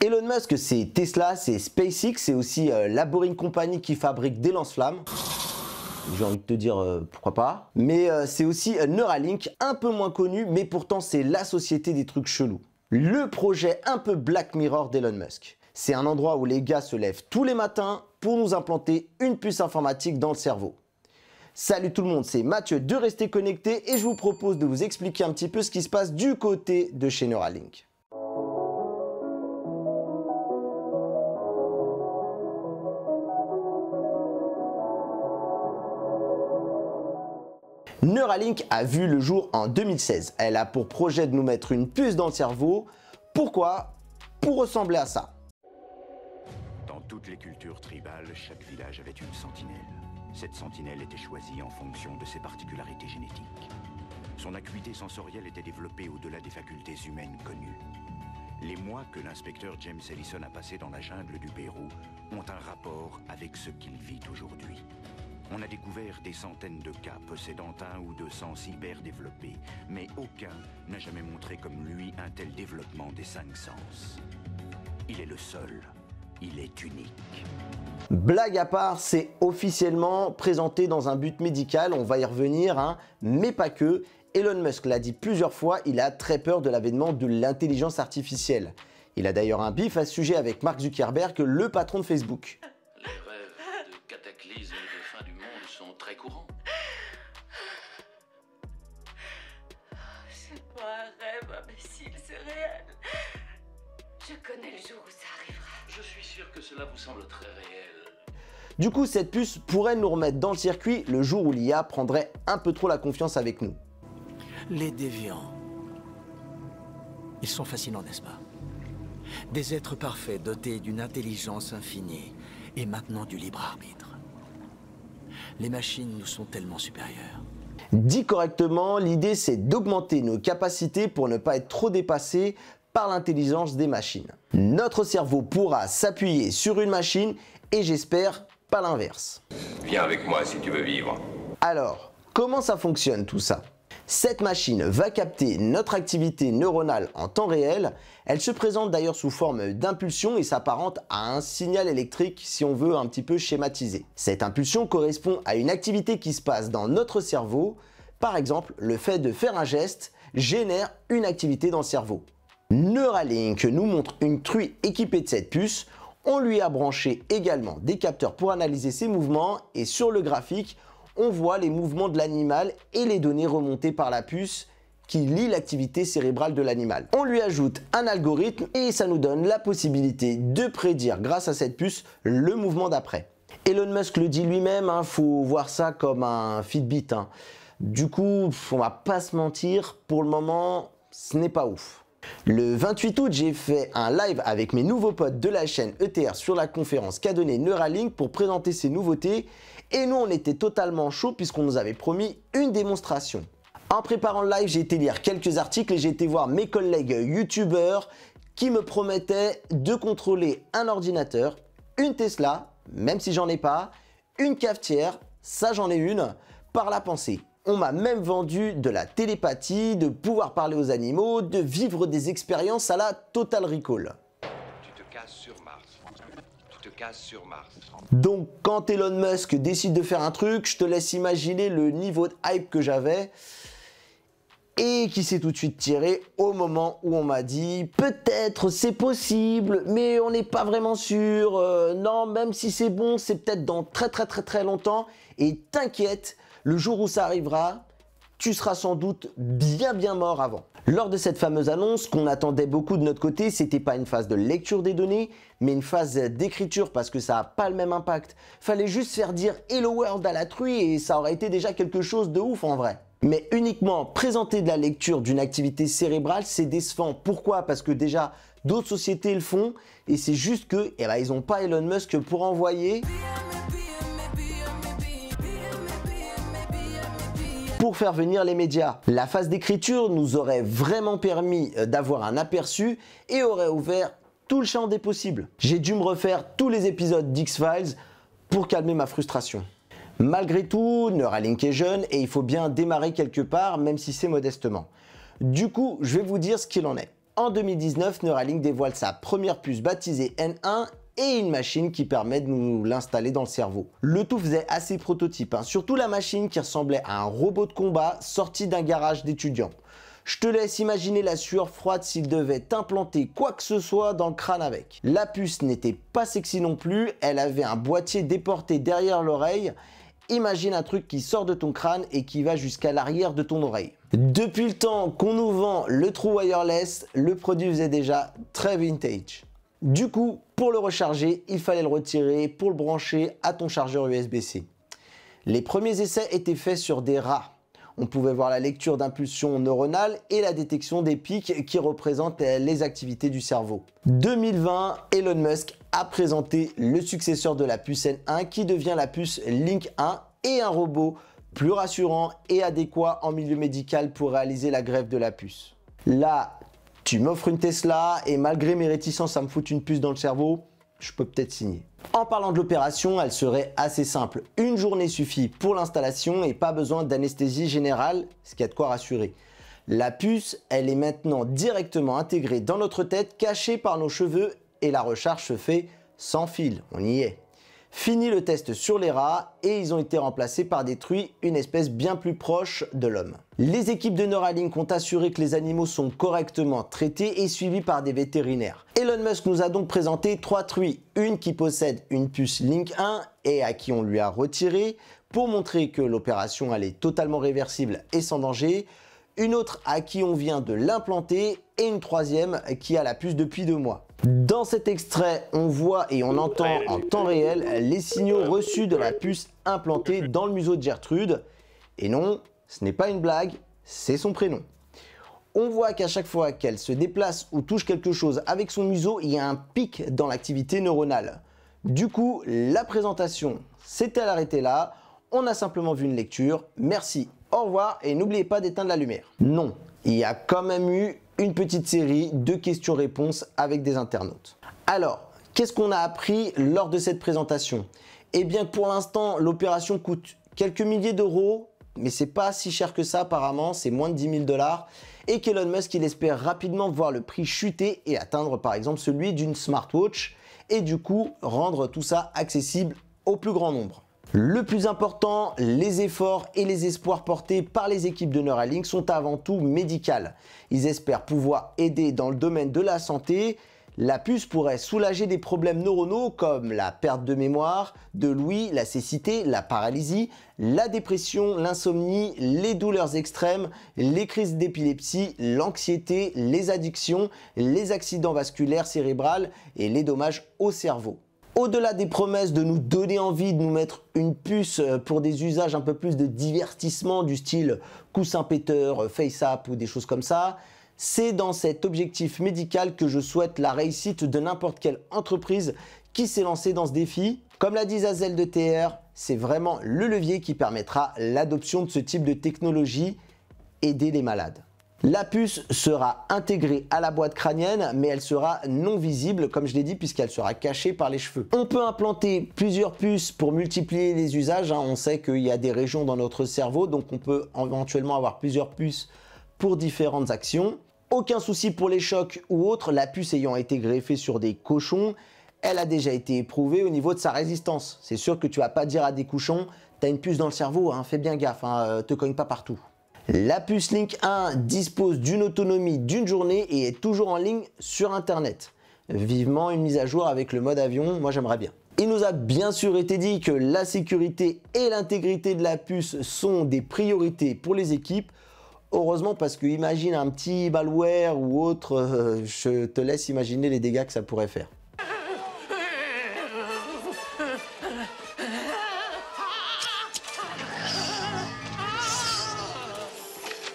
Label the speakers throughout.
Speaker 1: Elon Musk, c'est Tesla, c'est SpaceX, c'est aussi euh, la Boring Company qui fabrique des lance-flammes. J'ai envie de te dire euh, pourquoi pas. Mais euh, c'est aussi Neuralink, un peu moins connu, mais pourtant c'est la société des trucs chelous. Le projet un peu Black Mirror d'Elon Musk. C'est un endroit où les gars se lèvent tous les matins pour nous implanter une puce informatique dans le cerveau. Salut tout le monde, c'est Mathieu de Rester Connecté et je vous propose de vous expliquer un petit peu ce qui se passe du côté de chez Neuralink. a vu le jour en 2016. Elle a pour projet de nous mettre une puce dans le cerveau. Pourquoi Pour ressembler à ça. Dans toutes les cultures tribales, chaque village avait une sentinelle. Cette sentinelle était choisie en fonction de ses particularités génétiques. Son acuité sensorielle était développée au-delà des facultés humaines connues. Les mois que l'inspecteur James Ellison a passés dans la jungle du Pérou ont un rapport avec ce qu'il vit aujourd'hui. On a découvert des centaines de cas possédant un ou deux sens hyper développés, mais aucun n'a jamais montré comme lui un tel développement des cinq sens. Il est le seul, il est unique. Blague à part, c'est officiellement présenté dans un but médical, on va y revenir, hein. mais pas que. Elon Musk l'a dit plusieurs fois, il a très peur de l'avènement de l'intelligence artificielle. Il a d'ailleurs un bif à ce sujet avec Mark Zuckerberg, le patron de Facebook. de cataclysme de fin du sont très courants. Oh, c'est pas un rêve imbécile, c'est réel. Je connais le jour où ça arrivera. Je suis sûr que cela vous semble très réel. Du coup, cette puce pourrait nous remettre dans le circuit le jour où l'IA prendrait un peu trop la confiance avec nous. Les déviants. Ils sont fascinants, n'est-ce pas Des êtres parfaits dotés d'une intelligence infinie et maintenant du libre arbitre les machines nous sont tellement supérieures. Dit correctement, l'idée c'est d'augmenter nos capacités pour ne pas être trop dépassés par l'intelligence des machines. Notre cerveau pourra s'appuyer sur une machine et j'espère pas l'inverse. Viens avec moi si tu veux vivre. Alors, comment ça fonctionne tout ça cette machine va capter notre activité neuronale en temps réel. Elle se présente d'ailleurs sous forme d'impulsion et s'apparente à un signal électrique si on veut un petit peu schématiser. Cette impulsion correspond à une activité qui se passe dans notre cerveau. Par exemple, le fait de faire un geste génère une activité dans le cerveau. Neuralink nous montre une truie équipée de cette puce. On lui a branché également des capteurs pour analyser ses mouvements et sur le graphique, on voit les mouvements de l'animal et les données remontées par la puce qui lit l'activité cérébrale de l'animal. On lui ajoute un algorithme et ça nous donne la possibilité de prédire grâce à cette puce le mouvement d'après. Elon Musk le dit lui-même, il hein, faut voir ça comme un Fitbit. Hein. Du coup, on va pas se mentir, pour le moment, ce n'est pas ouf. Le 28 août, j'ai fait un live avec mes nouveaux potes de la chaîne ETR sur la conférence qu'a Neuralink pour présenter ses nouveautés et nous, on était totalement chaud puisqu'on nous avait promis une démonstration. En préparant le live, j'ai été lire quelques articles et j'ai été voir mes collègues youtubeurs qui me promettaient de contrôler un ordinateur, une Tesla, même si j'en ai pas, une cafetière, ça j'en ai une, par la pensée. On m'a même vendu de la télépathie, de pouvoir parler aux animaux, de vivre des expériences à la Total Recall. Tu te casses sur sur Mars. Donc, quand Elon Musk décide de faire un truc, je te laisse imaginer le niveau de hype que j'avais et qui s'est tout de suite tiré au moment où on m'a dit peut-être c'est possible mais on n'est pas vraiment sûr euh, non même si c'est bon c'est peut-être dans très très très très longtemps et t'inquiète le jour où ça arrivera tu seras sans doute bien bien mort avant. Lors de cette fameuse annonce qu'on attendait beaucoup de notre côté, c'était pas une phase de lecture des données, mais une phase d'écriture parce que ça n'a pas le même impact. Fallait juste faire dire Hello World à la truie et ça aurait été déjà quelque chose de ouf en vrai. Mais uniquement présenter de la lecture d'une activité cérébrale, c'est décevant. Pourquoi Parce que déjà, d'autres sociétés le font et c'est juste que, et eh ben, ils n'ont pas Elon Musk pour envoyer. pour faire venir les médias. La phase d'écriture nous aurait vraiment permis euh, d'avoir un aperçu et aurait ouvert tout le champ des possibles. J'ai dû me refaire tous les épisodes d'X-Files pour calmer ma frustration. Malgré tout, Neuralink est jeune et il faut bien démarrer quelque part, même si c'est modestement. Du coup, je vais vous dire ce qu'il en est. En 2019, Neuralink dévoile sa première puce baptisée N1 et une machine qui permet de nous l'installer dans le cerveau. Le tout faisait assez prototype, hein. surtout la machine qui ressemblait à un robot de combat sorti d'un garage d'étudiants. Je te laisse imaginer la sueur froide s'il devait implanter quoi que ce soit dans le crâne avec. La puce n'était pas sexy non plus, elle avait un boîtier déporté derrière l'oreille Imagine un truc qui sort de ton crâne et qui va jusqu'à l'arrière de ton oreille. Depuis le temps qu'on nous vend le True wireless, le produit faisait déjà très vintage. Du coup, pour le recharger, il fallait le retirer pour le brancher à ton chargeur USB-C. Les premiers essais étaient faits sur des rats. On pouvait voir la lecture d'impulsions neuronales et la détection des pics qui représentent les activités du cerveau. 2020, Elon Musk a présenté le successeur de la puce N1 qui devient la puce Link 1 et un robot plus rassurant et adéquat en milieu médical pour réaliser la greffe de la puce. Là, tu m'offres une Tesla et malgré mes réticences à me foutre une puce dans le cerveau, je peux peut-être signer. En parlant de l'opération, elle serait assez simple. Une journée suffit pour l'installation et pas besoin d'anesthésie générale, ce qui a de quoi rassurer. La puce, elle est maintenant directement intégrée dans notre tête, cachée par nos cheveux et la recharge se fait sans fil. On y est. Fini le test sur les rats et ils ont été remplacés par des truies, une espèce bien plus proche de l'homme. Les équipes de Neuralink ont assuré que les animaux sont correctement traités et suivis par des vétérinaires. Elon Musk nous a donc présenté trois truies, une qui possède une puce Link 1 et à qui on lui a retiré pour montrer que l'opération allait est totalement réversible et sans danger, une autre à qui on vient de l'implanter et une troisième qui a la puce depuis deux mois. Dans cet extrait, on voit et on entend en temps réel les signaux reçus de la puce implantée dans le museau de Gertrude. Et non, ce n'est pas une blague, c'est son prénom. On voit qu'à chaque fois qu'elle se déplace ou touche quelque chose avec son museau, il y a un pic dans l'activité neuronale. Du coup, la présentation s'est-elle arrêtée là On a simplement vu une lecture. Merci au revoir et n'oubliez pas d'éteindre la lumière. Non, il y a quand même eu une petite série de questions-réponses avec des internautes. Alors, qu'est-ce qu'on a appris lors de cette présentation Eh bien, pour l'instant, l'opération coûte quelques milliers d'euros, mais c'est pas si cher que ça apparemment, c'est moins de 10 000 dollars, et qu'Elon Musk, il espère rapidement voir le prix chuter et atteindre par exemple celui d'une smartwatch, et du coup rendre tout ça accessible au plus grand nombre. Le plus important, les efforts et les espoirs portés par les équipes de Neuralink sont avant tout médicales. Ils espèrent pouvoir aider dans le domaine de la santé. La puce pourrait soulager des problèmes neuronaux comme la perte de mémoire, de l'ouïe, la cécité, la paralysie, la dépression, l'insomnie, les douleurs extrêmes, les crises d'épilepsie, l'anxiété, les addictions, les accidents vasculaires cérébrales et les dommages au cerveau au-delà des promesses de nous donner envie de nous mettre une puce euh, pour des usages un peu plus de divertissement du style coussin péteur, euh, face up ou des choses comme ça, c'est dans cet objectif médical que je souhaite la réussite de n'importe quelle entreprise qui s'est lancée dans ce défi. Comme l'a dit Zazel de TR, c'est vraiment le levier qui permettra l'adoption de ce type de technologie, aider les malades. La puce sera intégrée à la boîte crânienne, mais elle sera non visible, comme je l'ai dit, puisqu'elle sera cachée par les cheveux. On peut implanter plusieurs puces pour multiplier les usages. Hein. On sait qu'il y a des régions dans notre cerveau, donc on peut éventuellement avoir plusieurs puces pour différentes actions. Aucun souci pour les chocs ou autres, la puce ayant été greffée sur des cochons, elle a déjà été éprouvée au niveau de sa résistance. C'est sûr que tu vas pas dire à des cochons, t'as une puce dans le cerveau, hein, fais bien gaffe, ne hein, euh, te cogne pas partout. La puce Link 1 dispose d'une autonomie d'une journée et est toujours en ligne sur Internet. Vivement une mise à jour avec le mode avion, moi j'aimerais bien. Il nous a bien sûr été dit que la sécurité et l'intégrité de la puce sont des priorités pour les équipes. Heureusement parce que imagine un petit malware ou autre, euh, je te laisse imaginer les dégâts que ça pourrait faire.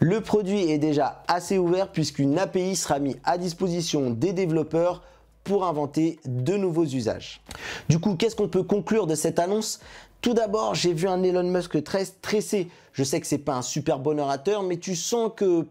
Speaker 1: Le produit est déjà assez ouvert puisqu'une API sera mise à disposition des développeurs pour inventer de nouveaux usages. Du coup, qu'est-ce qu'on peut conclure de cette annonce tout d'abord, j'ai vu un Elon Musk très stressé. Je sais que c'est pas un super bon orateur, mais tu sens que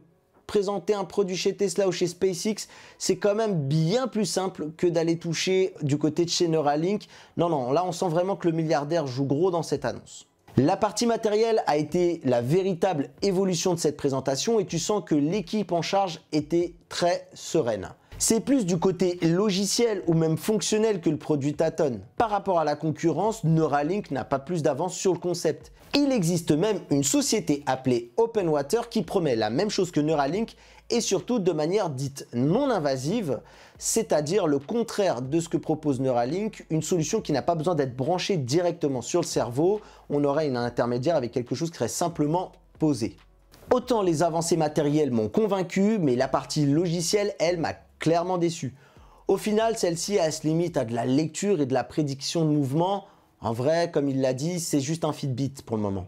Speaker 1: présenter un produit chez Tesla ou chez SpaceX, c'est quand même bien plus simple que d'aller toucher du côté de chez Neuralink. Non, non, là on sent vraiment que le milliardaire joue gros dans cette annonce. La partie matérielle a été la véritable évolution de cette présentation et tu sens que l'équipe en charge était très sereine. C'est plus du côté logiciel ou même fonctionnel que le produit tâtonne. Par rapport à la concurrence, Neuralink n'a pas plus d'avance sur le concept. Il existe même une société appelée OpenWater qui promet la même chose que Neuralink et surtout de manière dite non invasive, c'est-à-dire le contraire de ce que propose Neuralink, une solution qui n'a pas besoin d'être branchée directement sur le cerveau, on aurait une intermédiaire avec quelque chose qui serait simplement posé. Autant les avancées matérielles m'ont convaincu, mais la partie logicielle, elle, m'a clairement déçu. Au final, celle-ci, elle se limite à de la lecture et de la prédiction de mouvement. En vrai, comme il l'a dit, c'est juste un Fitbit pour le moment.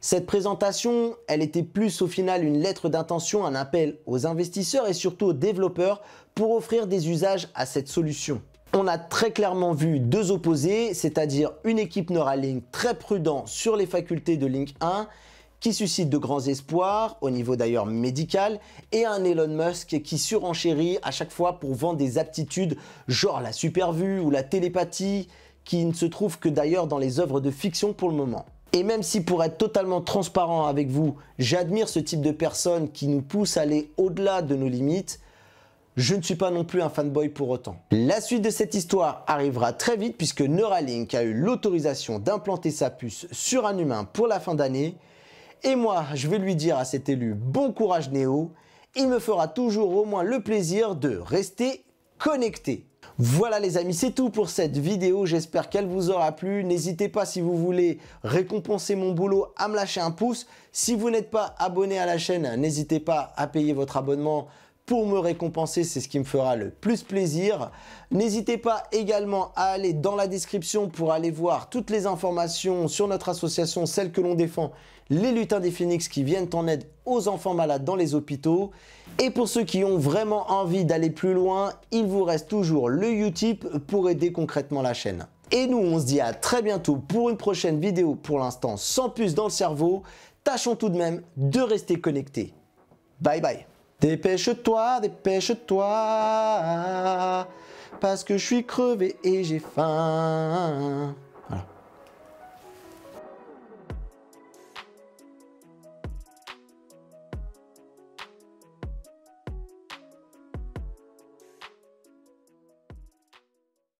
Speaker 1: Cette présentation, elle était plus au final une lettre d'intention, un appel aux investisseurs et surtout aux développeurs pour offrir des usages à cette solution. On a très clairement vu deux opposés, c'est-à-dire une équipe Neuralink très prudent sur les facultés de Link 1 qui suscite de grands espoirs, au niveau d'ailleurs médical, et un Elon Musk qui surenchérit à chaque fois pour vendre des aptitudes genre la supervue ou la télépathie, qui ne se trouve que d'ailleurs dans les œuvres de fiction pour le moment. Et même si pour être totalement transparent avec vous, j'admire ce type de personne qui nous pousse à aller au-delà de nos limites, je ne suis pas non plus un fanboy pour autant. La suite de cette histoire arrivera très vite puisque Neuralink a eu l'autorisation d'implanter sa puce sur un humain pour la fin d'année et moi, je vais lui dire à cet élu bon courage Néo, il me fera toujours au moins le plaisir de rester connecté. Voilà les amis, c'est tout pour cette vidéo, j'espère qu'elle vous aura plu. N'hésitez pas si vous voulez récompenser mon boulot à me lâcher un pouce. Si vous n'êtes pas abonné à la chaîne, n'hésitez pas à payer votre abonnement pour me récompenser, c'est ce qui me fera le plus plaisir. N'hésitez pas également à aller dans la description pour aller voir toutes les informations sur notre association, celle que l'on défend, les lutins des phoenix qui viennent en aide aux enfants malades dans les hôpitaux. Et pour ceux qui ont vraiment envie d'aller plus loin, il vous reste toujours le Utip pour aider concrètement la chaîne. Et nous, on se dit à très bientôt pour une prochaine vidéo, pour l'instant sans puce dans le cerveau. Tâchons tout de même de rester connectés. Bye bye Dépêche-toi, dépêche-toi, parce que je suis crevé et j'ai faim.